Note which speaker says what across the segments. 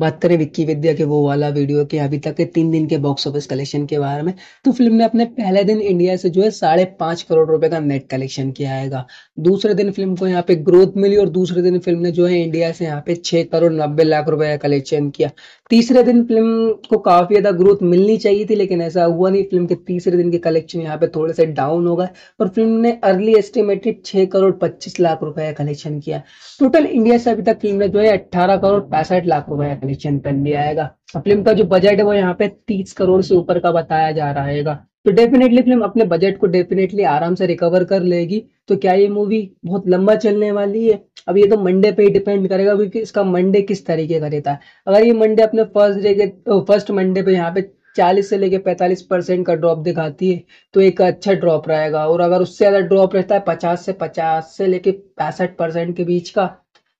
Speaker 1: बात करें विक्की विद्या के वो वाला वीडियो के अभी तक के तीन दिन के बॉक्स ऑफिस कलेक्शन के बारे में तो फिल्म ने अपने पहले दिन इंडिया से जो है साढ़े पांच करोड़ रुपए का नेट कलेक्शन किया है दूसरे दिन फिल्म को यहाँ पे ग्रोथ मिली और दूसरे दिन फिल्म ने जो है इंडिया से यहाँ पे छह करोड़ नब्बे लाख रुपए का कलेक्शन किया तीसरे दिन फिल्म को काफ़ी ज़्यादा ग्रोथ मिलनी चाहिए थी लेकिन ऐसा हुआ नहीं फिल्म के तीसरे दिन के कलेक्शन यहाँ पे थोड़े से डाउन हो गए और फिल्म ने अर्ली एस्टिमेटेड छह करोड़ पच्चीस लाख रुपए का कलेक्शन किया टोटल इंडिया से अभी तक फिल्म ने जो है अट्ठारह करोड़ पैंसठ लाख रुपए मैग्नीशियन चिंतन भी आएगा फिल्म का जो बजट है वो यहाँ पे तीस करोड़ से ऊपर का बताया जा रहा है तो डेफिनेटली फिल्म अपने बजट को डेफिनेटली आराम से रिकवर कर लेगी तो क्या ये मूवी बहुत लंबा चलने वाली है अब ये तो मंडे पे ही डिपेंड करेगा क्योंकि इसका मंडे किस तरीके का रहता है अगर ये मंडे अपने फर्स्ट डे के फर्स्ट मंडे पे यहाँ पे 40 से लेके 45 परसेंट का ड्रॉप दिखाती है तो एक अच्छा ड्रॉप रहेगा और अगर उससे ज़्यादा ड्रॉप रहता है पचास से पचास से लेके पैंसठ परसेंट के बीच का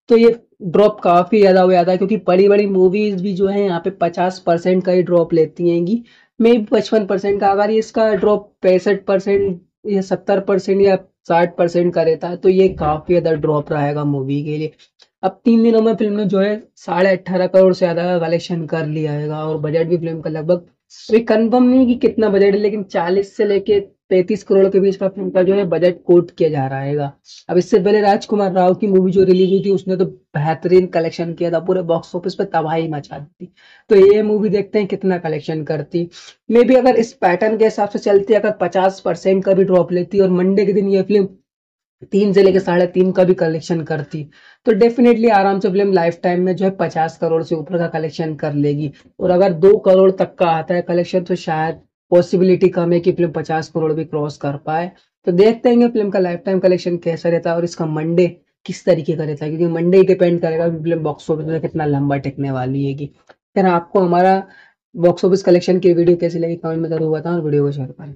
Speaker 1: तो ये ड्रॉप काफ़ी ज़्यादा हो जाता है क्योंकि बड़ी बड़ी मूवीज़ भी जो है यहाँ पे पचास परसेंट का ही ड्रॉप लेती हैंगी मे बी पचपन परसेंट का अगर इसका ड्रॉप पैंसठ परसेंट या सत्तर परसेंट या साठ परसेंट का रहता है तो ये काफ़ी ज़्यादा ड्रॉप रहेगा मूवी के लिए अब तीन दिनों में फिल्म ने जो है साढ़े अट्ठारह करोड़ से ज़्यादा कलेक्शन कर लिया है और बजट भी फिल्म का लगभग ये कन्फर्म नहीं कि कितना बजट है लेकिन चालीस से लेके पैंतीस करोड़ के बीच का फिल्म का जो है बजट कोट किया जा रहा है अब इससे पहले राजकुमार राव की मूवी जो रिलीज हुई थी उसने तो बेहतरीन कलेक्शन किया था पूरे बॉक्स ऑफिस पर तबाही मचा दी तो ये मूवी देखते हैं कितना कलेक्शन करती मे भी अगर इस पैटर्न के हिसाब से चलती अगर पचास परसेंट का भी ड्रॉप लेती और मंडे के दिन ये फिल्म तीन से लेकर साढ़े तीन का भी कलेक्शन करती तो डेफिनेटली आराम से फिल्म लाइफ टाइम में जो है पचास करोड़ से ऊपर का कलेक्शन कर लेगी और अगर दो करोड़ तक का आता है कलेक्शन तो शायद पॉसिबिलिटी कम है कि फिल्म पचास करोड़ भी क्रॉस कर पाए तो देखते हैं फिल्म का लाइफ टाइम कलेक्शन कैसा रहता है और इसका मंडे किस तरीके का रहता है क्योंकि मंडे ही डिपेंड करेगा कि फिल्म बॉक्स ऑफिस में कितना लंबा टिकने वाली है कि आपको हमारा बॉक्स ऑफिस कलेक्शन की वीडियो कैसी लगी कमेंट में जरूर बताएं और वीडियो को शेयर करें